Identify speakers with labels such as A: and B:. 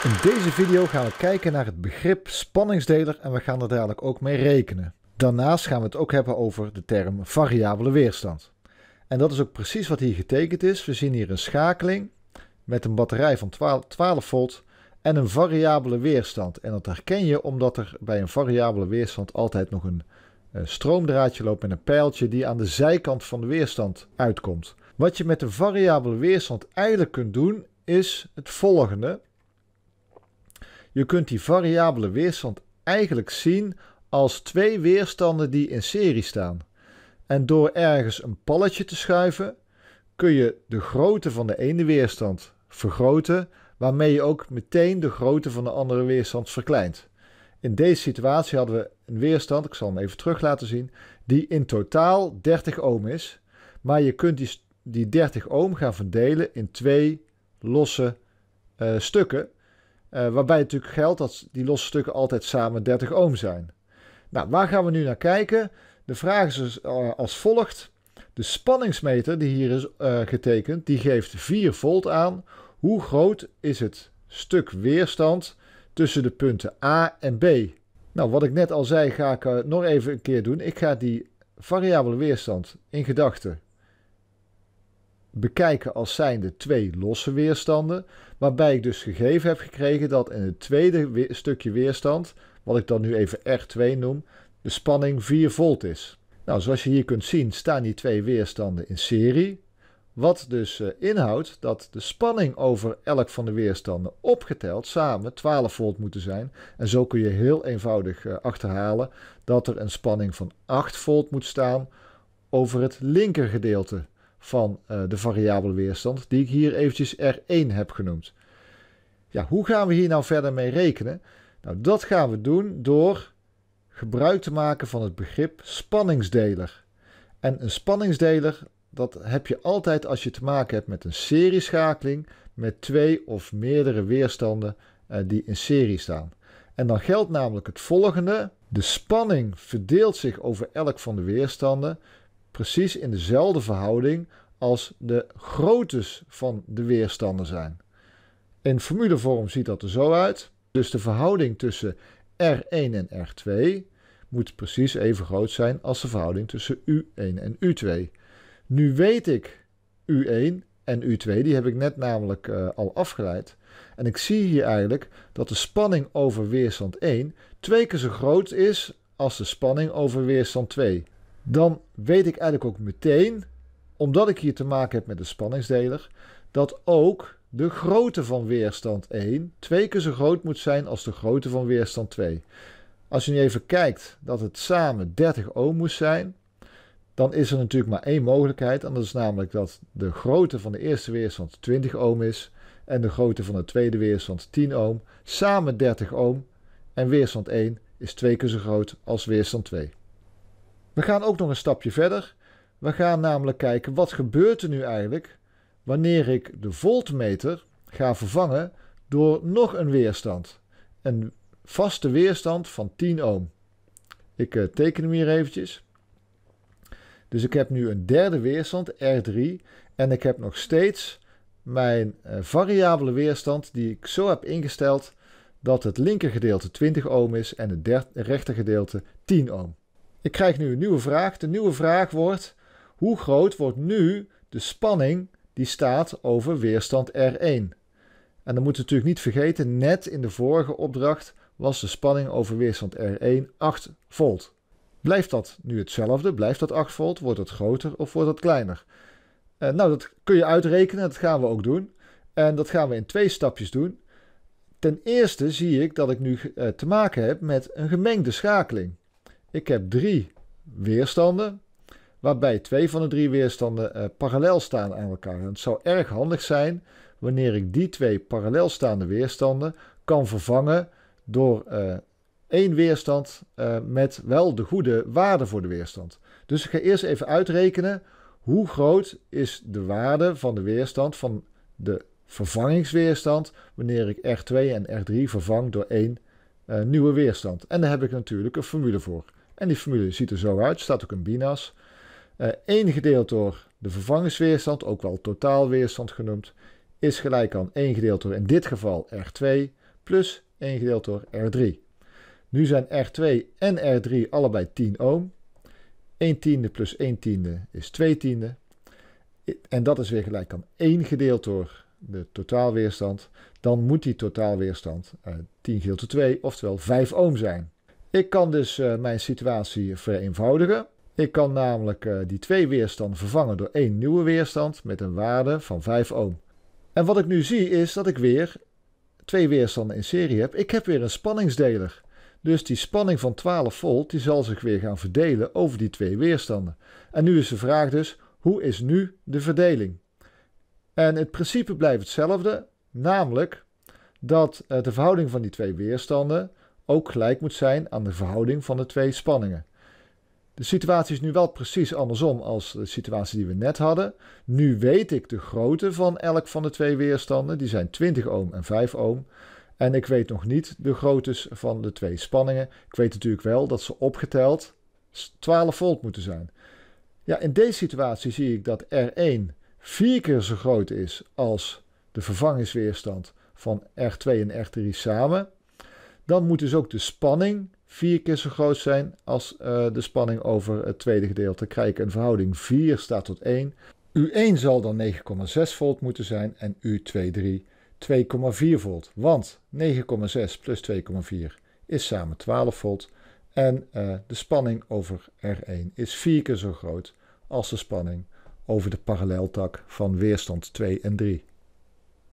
A: In deze video gaan we kijken naar het begrip spanningsdeler en we gaan er dadelijk ook mee rekenen. Daarnaast gaan we het ook hebben over de term variabele weerstand. En dat is ook precies wat hier getekend is. We zien hier een schakeling met een batterij van 12, volt en een variabele weerstand. En dat herken je omdat er bij een variabele weerstand altijd nog een eh, stroomdraadje loopt met een pijltje die aan de zijkant van de weerstand uitkomt. Wat je met de variabele weerstand eigenlijk kunt doen is het volgende. Je kunt die variabele weerstand eigenlijk zien als twee weerstanden die in serie staan. En door ergens een palletje te schuiven, kun je de grootte van de ene weerstand vergroten, waarmee je ook meteen de grootte van de andere weerstand verkleint. In deze situatie hadden we een weerstand, ik zal hem even terug laten zien, die in totaal 30 ohm is. Maar je kunt die, 30 ohm gaan verdelen in twee losse eh, stukken, eh, waarbij natuurlijk geldt dat die losse stukken altijd samen 30 ohm zijn. Nou, waar gaan we nu naar kijken? De vraag is dus, eh, als volgt. De spanningsmeter die hier is eh, getekend, die geeft 4 volt aan. Hoe groot is het stuk weerstand tussen de punten A en B? Nou, wat ik net al zei, ga ik nog even een keer doen. Ik ga die variabele weerstand in gedachten bekijken als de twee losse weerstanden. Waarbij ik dus gegeven heb gekregen dat in het tweede stukje weerstand, wat ik dan nu even R2 noem, de spanning 4 volt is. Nou, zoals je hier kunt zien staan die twee weerstanden in serie. Wat dus eh, inhoudt dat de spanning over elk van de weerstanden opgeteld samen 12 volt moeten zijn. En zo kun je heel eenvoudig eh, achterhalen dat er een spanning van 8 volt moet staan over het linkergedeelte van eh, de variabele weerstand, die ik hier eventjes R1 heb genoemd. Ja, hoe gaan we hier nou verder mee rekenen? Nou, dat gaan we doen door gebruik te maken van het begrip spanningsdeler. En een spanningsdeler, dat heb je altijd als je te maken hebt met een serieschakeling met twee of meerdere weerstanden eh, die in serie staan. En dan geldt namelijk het volgende. De spanning verdeelt zich over elk van de weerstanden, precies in dezelfde verhouding als de groottes van de weerstanden zijn. In formulevorm ziet dat er zo uit. Dus de verhouding tussen R1 en R2 moet precies even groot zijn als de verhouding tussen U1 en U2. Nu weet ik U1 en U2, die heb ik net namelijk uh, al afgeleid. En ik zie hier eigenlijk dat de spanning over weerstand 1 twee keer zo groot is als de spanning over weerstand 2 dan weet ik eigenlijk ook meteen, omdat ik hier te maken heb met de spanningsdeler, dat ook de grootte van weerstand 1 twee keer zo groot moet zijn als de grootte van weerstand 2. Als je nu even kijkt dat het samen 30 ohm moest zijn, dan is er natuurlijk maar één mogelijkheid. En dat is namelijk dat de grootte van de eerste weerstand 20 ohm is en de grootte van de tweede weerstand 10 ohm, samen 30 ohm. En weerstand 1 is twee keer zo groot als weerstand 2. We gaan ook nog een stapje verder. We gaan namelijk kijken wat gebeurt er nu eigenlijk wanneer ik de voltmeter ga vervangen door nog een weerstand. Een vaste weerstand van 10 ohm. Ik eh, teken hem hier eventjes. Dus ik heb nu een derde weerstand, R3. En ik heb nog steeds mijn eh, variabele weerstand die ik zo heb ingesteld dat het linker gedeelte 20 ohm is en het rechter gedeelte 10 ohm. Ik krijg nu een nieuwe vraag. De nieuwe vraag wordt: hoe groot wordt nu de spanning die staat over weerstand R1? En dan moeten we natuurlijk niet vergeten, net in de vorige opdracht was de spanning over weerstand R1 8 volt. Blijft dat nu hetzelfde? Blijft dat 8 volt? Wordt het groter of wordt het kleiner? Eh, nou, dat kun je uitrekenen. Dat gaan we ook doen. En dat gaan we in twee stapjes doen. Ten eerste zie ik dat ik nu eh, te maken heb met een gemengde schakeling. Ik heb drie weerstanden, waarbij twee van de drie weerstanden eh, parallel staan aan elkaar. het zou erg handig zijn wanneer ik die twee parallel staande weerstanden kan vervangen door eh, één weerstand eh, met wel de goede waarde voor de weerstand. Dus ik ga eerst even uitrekenen hoe groot is de waarde van de weerstand van de vervangingsweerstand wanneer ik R2 en R3 vervang door één nieuwe weerstand. En daar heb ik natuurlijk een formule voor. En die formule ziet er zo uit, staat ook in Binas. 1 eh, gedeeld door de vervangingsweerstand, ook wel totaalweerstand genoemd, is gelijk aan 1 gedeeld door in dit geval R2 plus 1 gedeeld door R3. Nu zijn R2 en R3 allebei 10 ohm. 1 tiende plus 1 tiende is 2 tiende. En dat is weer gelijk aan 1 gedeeld door de totaalweerstand. Dan moet die totaalweerstand 10 eh, gedeeld door 2, oftewel 5 ohm zijn. Ik kan dus eh, mijn situatie vereenvoudigen. Ik kan namelijk eh, die twee weerstanden vervangen door één nieuwe weerstand met een waarde van 5 ohm. En wat ik nu zie is dat ik weer twee weerstanden in serie heb. Ik heb weer een spanningsdeler. Dus die spanning van 12 volt die zal zich weer gaan verdelen over die twee weerstanden. En nu is de vraag dus, hoe is nu de verdeling? En het principe blijft hetzelfde, namelijk dat eh, de verhouding van die twee weerstanden ook gelijk moet zijn aan de verhouding van de twee spanningen. De situatie is nu wel precies andersom als de situatie die we net hadden. Nu weet ik de grootte van elk van de twee weerstanden, die zijn 20 ohm en 5 ohm. En ik weet nog niet de groottes van de twee spanningen. Ik weet natuurlijk wel dat ze opgeteld 12 volt moeten zijn. Ja, in deze situatie zie ik dat R1 vier keer zo groot is als de vervangingsweerstand van R2 en R3 samen. Dan moet dus ook de spanning vier keer zo groot zijn als eh, de spanning over het tweede gedeelte. Krijg ik een verhouding 4 staat tot 1. U1 zal dan 9,6 volt moeten zijn en U23 2,4 volt. Want 9,6 plus 2,4 is samen 12 volt. En eh, de spanning over R1 is vier keer zo groot als de spanning over de paralleltak van weerstand 2 en 3.